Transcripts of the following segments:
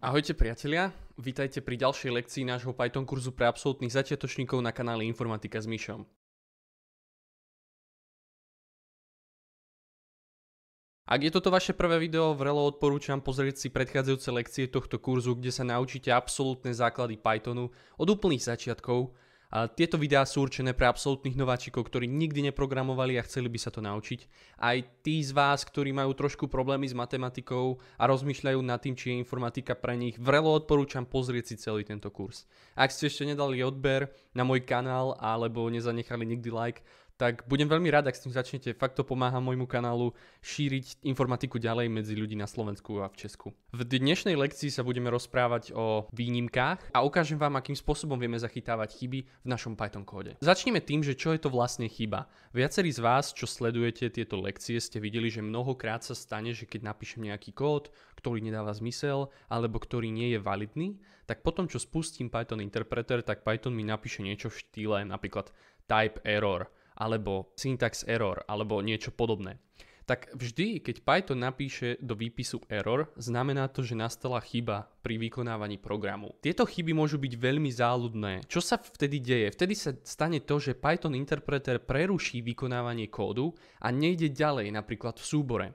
Ahojte priatelia, vítajte pri ďalšej lekcii nášho Python kurzu pre absolútnych začiatočníkov na kanáli Informatika s Myšom. Ak je toto vaše prvé video, vrelo odporúčam pozrieť si predchádzajúce lekcie tohto kurzu, kde sa naučíte absolútne základy Pythonu od úplných začiatkov tieto videá sú určené pre absolútnych nováčikov, ktorí nikdy neprogramovali a chceli by sa to naučiť. Aj tí z vás, ktorí majú trošku problémy s matematikou a rozmýšľajú nad tým, či je informatika pre nich, vrelo odporúčam pozrieť si celý tento kurz. Ak ste ešte nedali odber na môj kanál alebo nezanechali nikdy like, tak budem veľmi rád, ak s tým začnete. Fakt to pomáha môjmu kanálu šíriť informatiku ďalej medzi ľudí na Slovensku a v Česku. V dnešnej lekcii sa budeme rozprávať o výnimkách a ukážem vám, akým spôsobom vieme zachytávať chyby v našom Python kóde. Začneme tým, že čo je to vlastne chyba. Viacerí z vás, čo sledujete tieto lekcie, ste videli, že mnohokrát sa stane, že keď napíšem nejaký kód, ktorý nedáva zmysel alebo ktorý nie je validný, tak potom, čo spustím Python interpreter, tak Python mi napíše niečo v štýle napríklad type error alebo syntax error, alebo niečo podobné. Tak vždy, keď Python napíše do výpisu error, znamená to, že nastala chyba pri vykonávaní programu. Tieto chyby môžu byť veľmi záľudné. Čo sa vtedy deje? Vtedy sa stane to, že Python interpreter preruší vykonávanie kódu a nejde ďalej, napríklad v súbore.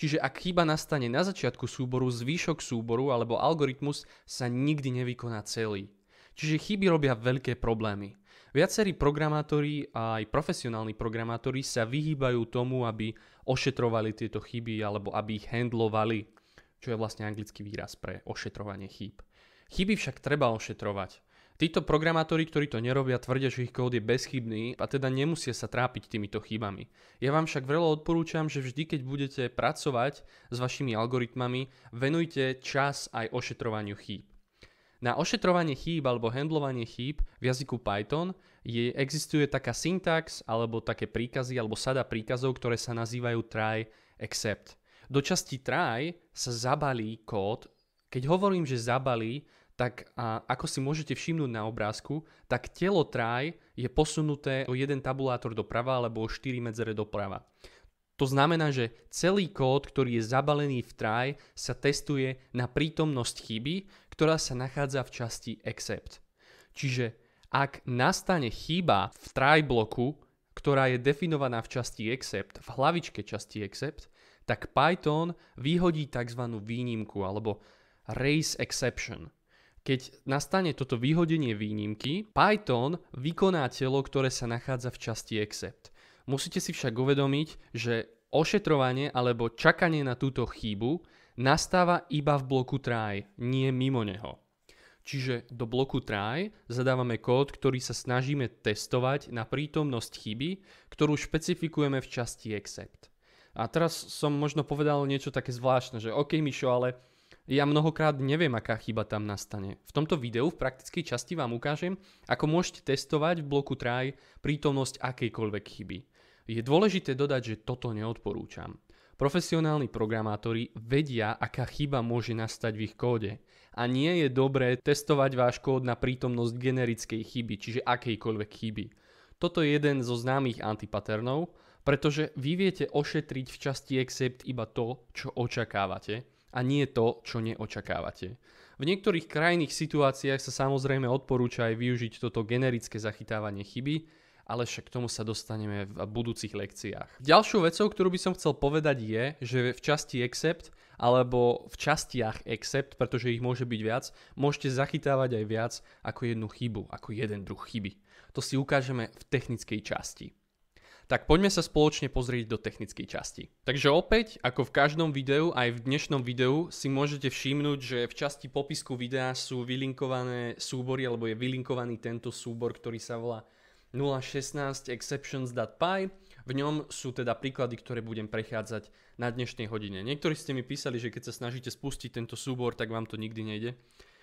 Čiže ak chyba nastane na začiatku súboru, zvýšok súboru alebo algoritmus sa nikdy nevykoná celý. Čiže chyby robia veľké problémy. Viacerí programátori a aj profesionálni programátori sa vyhýbajú tomu, aby ošetrovali tieto chyby alebo aby ich handlovali, čo je vlastne anglický výraz pre ošetrovanie chýb. Chyby však treba ošetrovať. Títo programátori, ktorí to nerobia, tvrdia, že ich kód je bezchybný a teda nemusia sa trápiť týmito chybami. Ja vám však veľa odporúčam, že vždy, keď budete pracovať s vašimi algoritmami, venujte čas aj ošetrovaniu chýb. Na ošetrovanie chýb alebo handlovanie chýb v jazyku Python je, existuje taká syntax alebo také príkazy alebo sada príkazov, ktoré sa nazývajú try, except. Do časti try sa zabalí kód. Keď hovorím, že zabalí, tak a, ako si môžete všimnúť na obrázku, tak telo try je posunuté o jeden tabulátor doprava alebo o 4 medzere doprava. To znamená, že celý kód, ktorý je zabalený v try, sa testuje na prítomnosť chyby, ktorá sa nachádza v časti except. Čiže ak nastane chyba v try bloku, ktorá je definovaná v časti except, v hlavičke časti except, tak Python vyhodí tzv. výnimku alebo race exception. Keď nastane toto vyhodenie výnimky, Python vykoná telo, ktoré sa nachádza v časti except. Musíte si však uvedomiť, že ošetrovanie alebo čakanie na túto chybu nastáva iba v bloku try, nie mimo neho. Čiže do bloku try zadávame kód, ktorý sa snažíme testovať na prítomnosť chyby, ktorú špecifikujeme v časti except. A teraz som možno povedal niečo také zvláštne, že OK Mišo, ale ja mnohokrát neviem, aká chyba tam nastane. V tomto videu v praktickej časti vám ukážem, ako môžete testovať v bloku try prítomnosť akejkoľvek chyby. Je dôležité dodať, že toto neodporúčam. Profesionálni programátori vedia, aká chyba môže nastať v ich kóde a nie je dobré testovať váš kód na prítomnosť generickej chyby, čiže akejkoľvek chyby. Toto je jeden zo známych antipaternov, pretože vy viete ošetriť v časti accept iba to, čo očakávate a nie to, čo neočakávate. V niektorých krajných situáciách sa samozrejme odporúča aj využiť toto generické zachytávanie chyby, ale však k tomu sa dostaneme v budúcich lekciách. Ďalšou vecou, ktorú by som chcel povedať je, že v časti Accept alebo v častiach Accept, pretože ich môže byť viac, môžete zachytávať aj viac ako jednu chybu, ako jeden druh chyby. To si ukážeme v technickej časti. Tak poďme sa spoločne pozrieť do technickej časti. Takže opäť, ako v každom videu, aj v dnešnom videu si môžete všimnúť, že v časti popisku videa sú vylinkované súbory, alebo je vylinkovaný tento súbor, ktorý sa volá 0.16 exceptions.py. V ňom sú teda príklady, ktoré budem prechádzať na dnešnej hodine. Niektorí ste mi písali, že keď sa snažíte spustiť tento súbor, tak vám to nikdy nejde.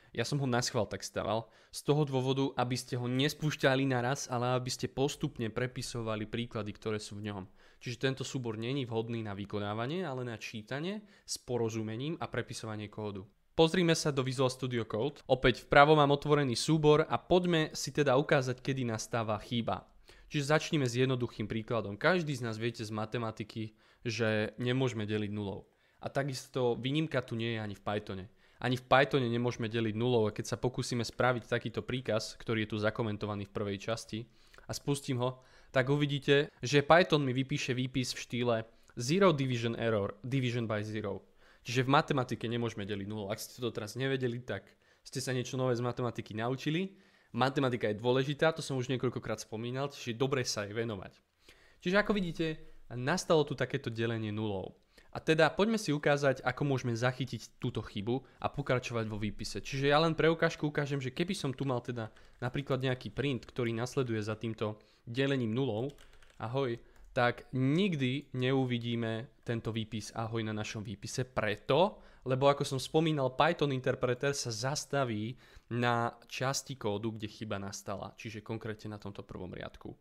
Ja som ho na schvál tak staval, z toho dôvodu, aby ste ho nespúšťali naraz, ale aby ste postupne prepisovali príklady, ktoré sú v ňom. Čiže tento súbor není vhodný na vykonávanie, ale na čítanie s porozumením a prepisovanie kódu. Pozrime sa do Visual Studio Code. Opäť vpravo mám otvorený súbor a poďme si teda ukázať, kedy nastáva chyba. Čiže začneme s jednoduchým príkladom. Každý z nás viete z matematiky, že nemôžeme deliť nulou. A takisto výnimka tu nie je ani v Pythone. Ani v Pythone nemôžeme deliť nulou a keď sa pokúsime spraviť takýto príkaz, ktorý je tu zakomentovaný v prvej časti a spustím ho, tak uvidíte, že Python mi vypíše výpis v štýle zero division error, division by zero. Čiže v matematike nemôžeme deliť nulou. Ak ste to teraz nevedeli, tak ste sa niečo nové z matematiky naučili. Matematika je dôležitá, to som už niekoľkokrát spomínal, čiže dobre sa jej venovať. Čiže ako vidíte, nastalo tu takéto delenie nulou. A teda poďme si ukázať, ako môžeme zachytiť túto chybu a pokračovať vo výpise. Čiže ja len pre ukážku ukážem, že keby som tu mal teda napríklad nejaký print, ktorý nasleduje za týmto delením nulou, ahoj, tak nikdy neuvidíme tento výpis ahoj na našom výpise preto, lebo ako som spomínal, Python interpreter sa zastaví na časti kódu, kde chyba nastala, čiže konkrétne na tomto prvom riadku.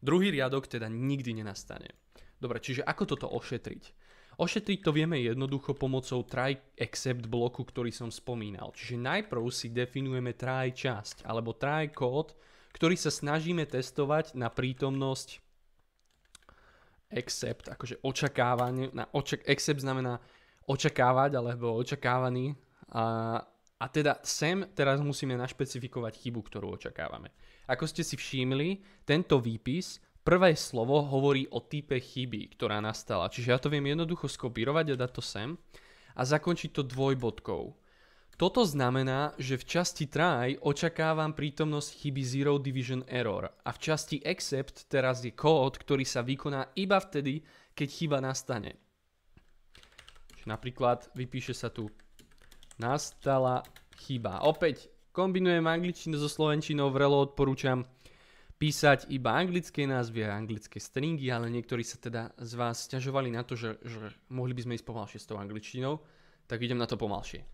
Druhý riadok teda nikdy nenastane. Dobre, čiže ako toto ošetriť? Ošetriť to vieme jednoducho pomocou try except bloku, ktorý som spomínal. Čiže najprv si definujeme try časť alebo try kód, ktorý sa snažíme testovať na prítomnosť accept, akože očakávanie, na očak, accept znamená očakávať alebo očakávaný a, a teda sem teraz musíme našpecifikovať chybu, ktorú očakávame. Ako ste si všimli, tento výpis prvé slovo hovorí o type chyby, ktorá nastala. Čiže ja to viem jednoducho skopírovať a dať to sem a zakončiť to dvojbodkou. Toto znamená, že v časti try očakávam prítomnosť chyby Zero Division Error a v časti except teraz je kód, ktorý sa vykoná iba vtedy, keď chyba nastane. Napríklad vypíše sa tu nastala chyba. Opäť kombinujem angličtinu so slovenčinou, vrelo odporúčam písať iba anglické názvy a anglické stringy, ale niektorí sa teda z vás ťažovali na to, že, že mohli by sme ísť pomalšie s tou angličtinou, tak idem na to pomalšie.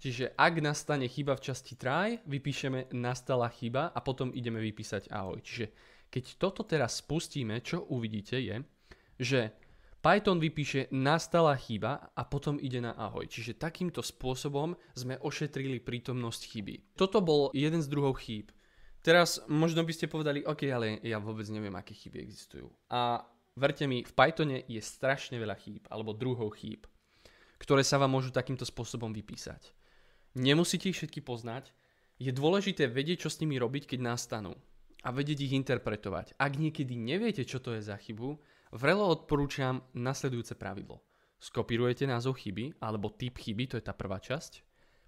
Čiže ak nastane chyba v časti try, vypíšeme nastala chyba a potom ideme vypísať ahoj. Čiže keď toto teraz spustíme, čo uvidíte je, že Python vypíše nastala chyba a potom ide na ahoj. Čiže takýmto spôsobom sme ošetrili prítomnosť chyby. Toto bol jeden z druhov chýb. Teraz možno by ste povedali, OK, ale ja vôbec neviem, aké chyby existujú. A verte mi, v Pythone je strašne veľa chýb, alebo druhov chýb, ktoré sa vám môžu takýmto spôsobom vypísať. Nemusíte ich všetky poznať, je dôležité vedieť, čo s nimi robiť, keď nastanú a vedieť ich interpretovať. Ak niekedy neviete, čo to je za chybu, vrelo odporúčam nasledujúce pravidlo. Skopírujete názov chyby alebo typ chyby, to je tá prvá časť,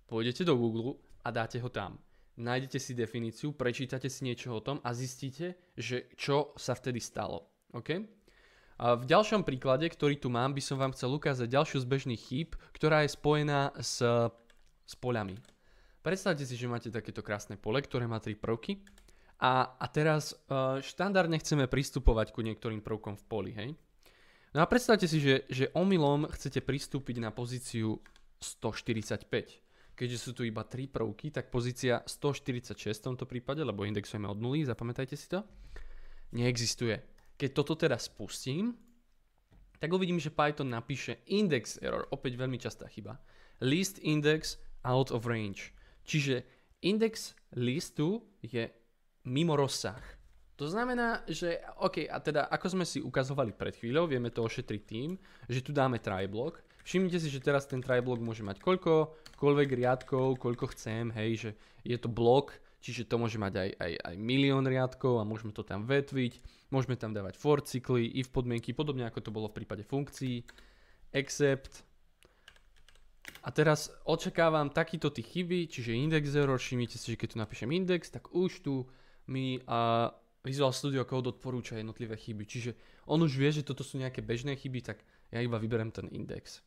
pôjdete do Google a dáte ho tam. Nájdete si definíciu, prečítate si niečo o tom a zistíte, že čo sa vtedy stalo. OK? A v ďalšom príklade, ktorý tu mám, by som vám chcel ukázať ďalšiu z bežných chýb, ktorá je spojená s s poľami. Predstavte si, že máte takéto krásne pole, ktoré má tri prvky a, a teraz uh, štandardne chceme pristupovať ku niektorým prvkom v poli, hej? No a predstavte si, že, že omylom chcete pristúpiť na pozíciu 145. Keďže sú tu iba tri prvky, tak pozícia 146 v tomto prípade, lebo indexujeme od 0, zapamätajte si to, neexistuje. Keď toto teda spustím, tak uvidím, že Python napíše index error, opäť veľmi častá chyba. List index out of range. Čiže index listu je mimo rozsah. To znamená, že OK, a teda ako sme si ukazovali pred chvíľou, vieme to ošetriť tým, že tu dáme try block. Všimnite si, že teraz ten try block môže mať koľko, koľvek riadkov, koľko chcem, hej, že je to blok, čiže to môže mať aj, aj, aj milión riadkov a môžeme to tam vetviť, môžeme tam dávať for cykly, if podmienky, podobne ako to bolo v prípade funkcií, except, a teraz očakávam takýto ty chyby, čiže index error, všimnite si, že keď tu napíšem index, tak už tu mi a Visual Studio Code odporúča jednotlivé chyby. Čiže on už vie, že toto sú nejaké bežné chyby, tak ja iba vyberem ten index.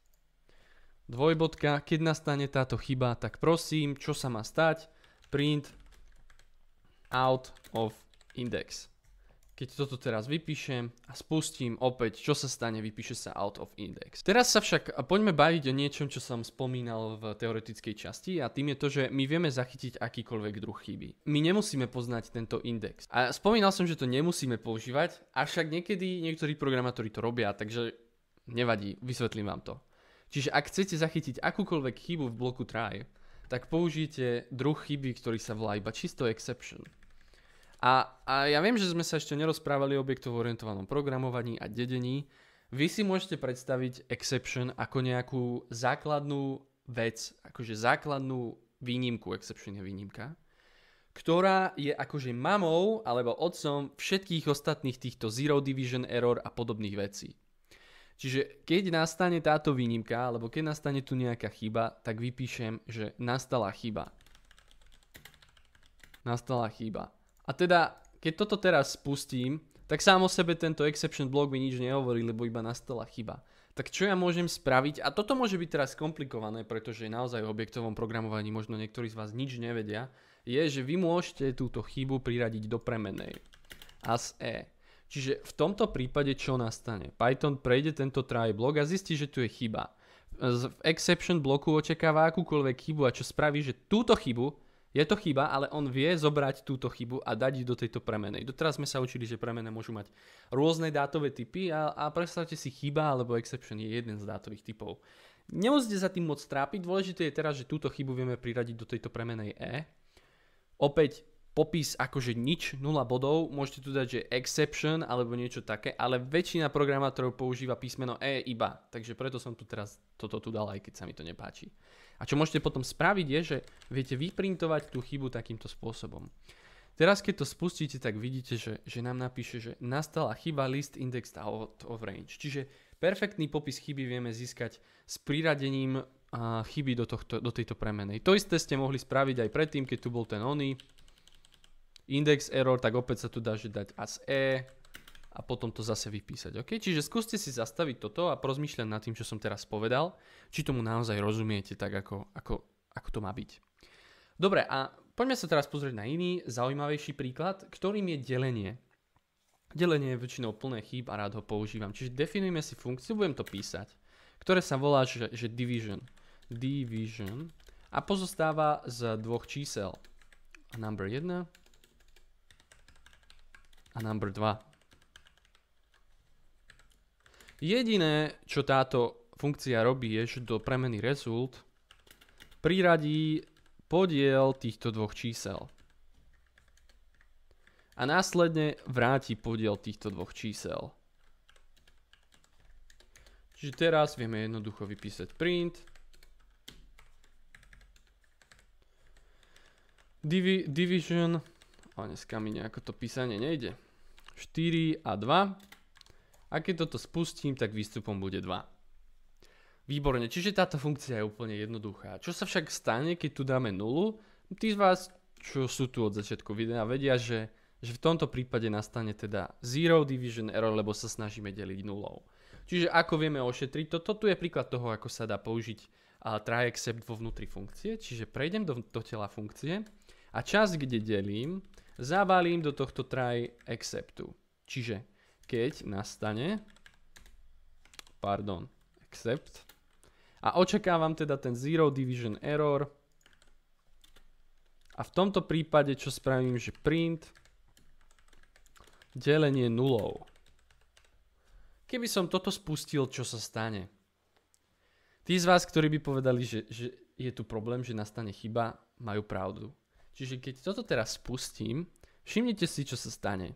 Dvojbodka, keď nastane táto chyba, tak prosím, čo sa má stať? Print out of index. Keď toto teraz vypíšem a spustím opäť, čo sa stane, vypíše sa out of index. Teraz sa však poďme baviť o niečom, čo som spomínal v teoretickej časti a tým je to, že my vieme zachytiť akýkoľvek druh chyby. My nemusíme poznať tento index. A spomínal som, že to nemusíme používať, avšak niekedy niektorí programátori to robia, takže nevadí, vysvetlím vám to. Čiže ak chcete zachytiť akúkoľvek chybu v bloku try, tak použijte druh chyby, ktorý sa volá iba čisto exception. A, a ja viem, že sme sa ešte nerozprávali o objektovo orientovanom programovaní a dedení. Vy si môžete predstaviť exception ako nejakú základnú vec, akože základnú výnimku, exception je výnimka, ktorá je akože mamou alebo otcom všetkých ostatných týchto zero division error a podobných vecí. Čiže keď nastane táto výnimka, alebo keď nastane tu nejaká chyba, tak vypíšem, že nastala chyba. Nastala chyba. A teda, keď toto teraz spustím, tak sám o sebe tento exception blog mi nič nehovorí, lebo iba nastala chyba. Tak čo ja môžem spraviť? A toto môže byť teraz komplikované, pretože naozaj v objektovom programovaní možno niektorí z vás nič nevedia, je, že vy môžete túto chybu priradiť do premenej. As e. Čiže v tomto prípade čo nastane? Python prejde tento try blog a zistí, že tu je chyba. V exception bloku očakáva akúkoľvek chybu a čo spraví, že túto chybu je to chyba, ale on vie zobrať túto chybu a dať ju do tejto premenej. Doteraz sme sa učili, že premene môžu mať rôzne dátové typy a, a predstavte si chyba alebo exception je jeden z dátových typov. Nemusíte sa tým moc trápiť, dôležité je teraz, že túto chybu vieme priradiť do tejto premenej e. Opäť popis akože nič, 0 bodov, môžete tu dať, že exception alebo niečo také, ale väčšina programátorov používa písmeno E iba, takže preto som tu teraz toto tu dal, aj keď sa mi to nepáči. A čo môžete potom spraviť je, že viete vyprintovať tú chybu takýmto spôsobom. Teraz keď to spustíte, tak vidíte, že, že nám napíše, že nastala chyba list index out of range. Čiže perfektný popis chyby vieme získať s priradením chyby do, tohto, do tejto premenej. To isté ste mohli spraviť aj predtým, keď tu bol ten ony, index error, tak opäť sa tu dá, že dať as e a potom to zase vypísať. Okay? Čiže skúste si zastaviť toto a porozmýšľať nad tým, čo som teraz povedal, či tomu naozaj rozumiete tak, ako, ako, ako to má byť. Dobre, a poďme sa teraz pozrieť na iný zaujímavejší príklad, ktorým je delenie. Delenie je väčšinou plné chýb a rád ho používam. Čiže definujeme si funkciu, budem to písať, ktoré sa volá, že, že division. Division a pozostáva z dvoch čísel. Number 1 a number 2. Jediné, čo táto funkcia robí, je, že do premeny result priradí podiel týchto dvoch čísel. A následne vráti podiel týchto dvoch čísel. Čiže teraz vieme jednoducho vypísať print. Divi division ale dneska mi nejako to písanie nejde. 4 a 2. A keď toto spustím, tak výstupom bude 2. Výborne, čiže táto funkcia je úplne jednoduchá. Čo sa však stane, keď tu dáme nulu? Tí z vás, čo sú tu od začiatku videa, vedia, že, že v tomto prípade nastane teda zero division error, lebo sa snažíme deliť nulou. Čiže ako vieme ošetriť toto? toto je príklad toho, ako sa dá použiť uh, try except vo vnútri funkcie, čiže prejdem do, do tela funkcie a čas, kde delím, zabalím do tohto try exceptu. Čiže keď nastane, pardon, accept, a očakávam teda ten zero division error, a v tomto prípade čo spravím, že print delenie nulou. Keby som toto spustil, čo sa stane? Tí z vás, ktorí by povedali, že, že je tu problém, že nastane chyba, majú pravdu. Čiže keď toto teraz spustím, všimnite si, čo sa stane.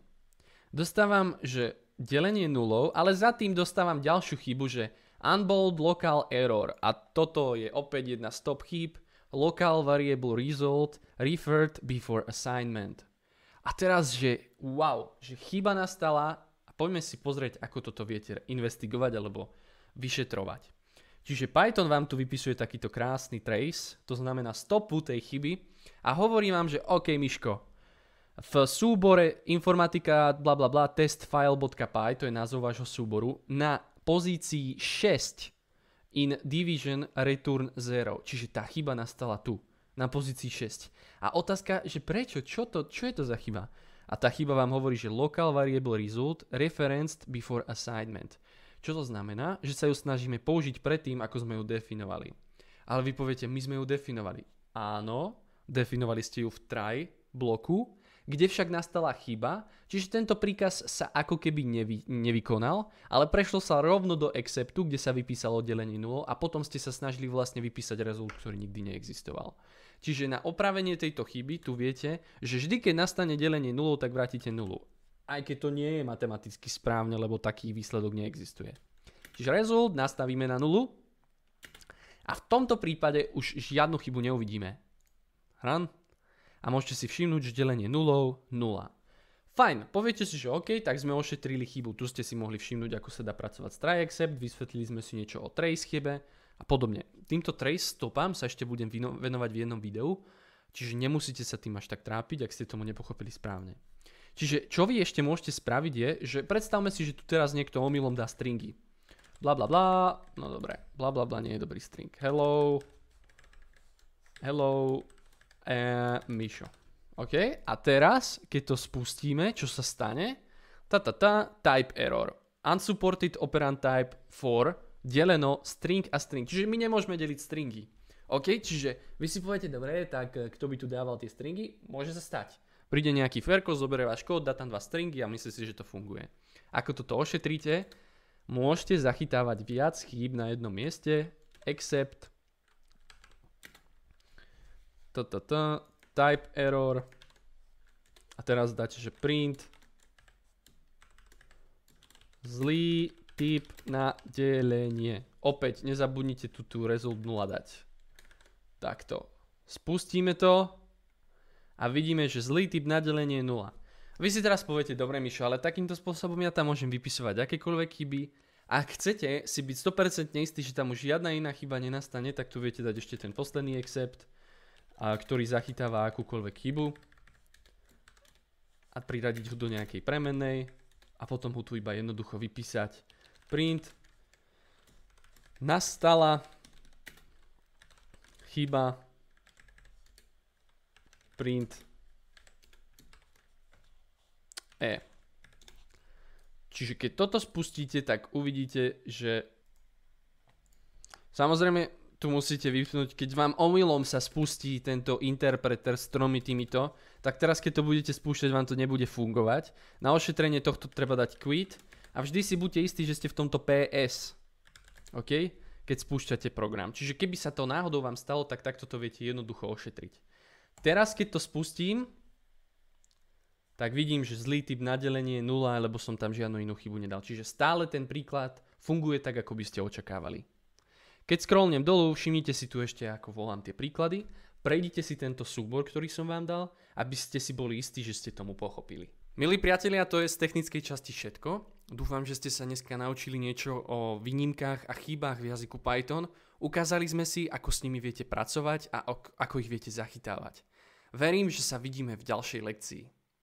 Dostávam, že delenie nulou, ale za tým dostávam ďalšiu chybu, že unbold local error a toto je opäť jedna stop chyb, local variable result referred before assignment. A teraz, že wow, že chyba nastala a poďme si pozrieť, ako toto viete investigovať alebo vyšetrovať. Čiže Python vám tu vypisuje takýto krásny trace, to znamená stopu tej chyby a hovorí vám, že OK, Miško, v súbore informatika bla bla bla testfile.py, to je názov vášho súboru, na pozícii 6 in division return 0. Čiže tá chyba nastala tu, na pozícii 6. A otázka, že prečo, čo, to, čo je to za chyba? A tá chyba vám hovorí, že local variable result referenced before assignment. Čo to znamená? Že sa ju snažíme použiť predtým, ako sme ju definovali. Ale vy poviete, my sme ju definovali. Áno, definovali ste ju v try bloku, kde však nastala chyba, čiže tento príkaz sa ako keby nevy, nevykonal, ale prešlo sa rovno do exceptu, kde sa vypísalo delenie 0 a potom ste sa snažili vlastne vypísať rezult, ktorý nikdy neexistoval. Čiže na opravenie tejto chyby tu viete, že vždy keď nastane delenie 0, tak vrátite 0 aj keď to nie je matematicky správne, lebo taký výsledok neexistuje. Čiže result nastavíme na nulu a v tomto prípade už žiadnu chybu neuvidíme. Run. A môžete si všimnúť, že delenie nulou nula. Fajn, poviete si, že OK, tak sme ošetrili chybu. Tu ste si mohli všimnúť, ako sa dá pracovať s try except, vysvetlili sme si niečo o trace chybe a podobne. Týmto trace stopám sa ešte budem venovať v jednom videu, čiže nemusíte sa tým až tak trápiť, ak ste tomu nepochopili správne. Čiže čo vy ešte môžete spraviť je, že predstavme si, že tu teraz niekto omylom dá stringy. Bla bla bla, no dobre, bla bla bla nie je dobrý string. Hello, hello, eh, Mišo. OK, a teraz, keď to spustíme, čo sa stane? Ta ta ta, type error. Unsupported operand type for deleno string a string. Čiže my nemôžeme deliť stringy. OK, čiže vy si poviete, dobre, tak e, kto by tu dával tie stringy? Môže sa stať. Príde nejaký ferko, zoberie váš kód, dá tam dva stringy a myslíte si, že to funguje. Ako toto ošetríte, môžete zachytávať viac chýb na jednom mieste, except type error a teraz dáte, že print zlý typ na delenie. Opäť nezabudnite tu tú result 0 dať. Takto. Spustíme to a vidíme, že zlý typ na delenie je 0. Vy si teraz poviete, dobre Mišo, ale takýmto spôsobom ja tam môžem vypisovať akékoľvek chyby. Ak chcete si byť 100% istý, že tam už žiadna iná chyba nenastane, tak tu viete dať ešte ten posledný except, ktorý zachytáva akúkoľvek chybu a priradiť ho do nejakej premennej a potom ho tu iba jednoducho vypísať print nastala chyba print e. Čiže keď toto spustíte, tak uvidíte, že samozrejme tu musíte vypnúť, keď vám omylom sa spustí tento interpreter s tromi týmito, tak teraz keď to budete spúšťať, vám to nebude fungovať. Na ošetrenie tohto treba dať quit a vždy si buďte istí, že ste v tomto PS. OK? Keď spúšťate program. Čiže keby sa to náhodou vám stalo, tak takto to viete jednoducho ošetriť. Teraz keď to spustím, tak vidím, že zlý typ na delenie je 0, lebo som tam žiadnu inú chybu nedal. Čiže stále ten príklad funguje tak, ako by ste očakávali. Keď scrollnem dolu, všimnite si tu ešte, ako volám tie príklady, prejdite si tento súbor, ktorý som vám dal, aby ste si boli istí, že ste tomu pochopili. Milí priatelia, to je z technickej časti všetko. Dúfam, že ste sa dneska naučili niečo o výnimkách a chybách v jazyku Python. Ukázali sme si, ako s nimi viete pracovať a ako ich viete zachytávať. Verím, že sa vidíme v ďalšej lekcii.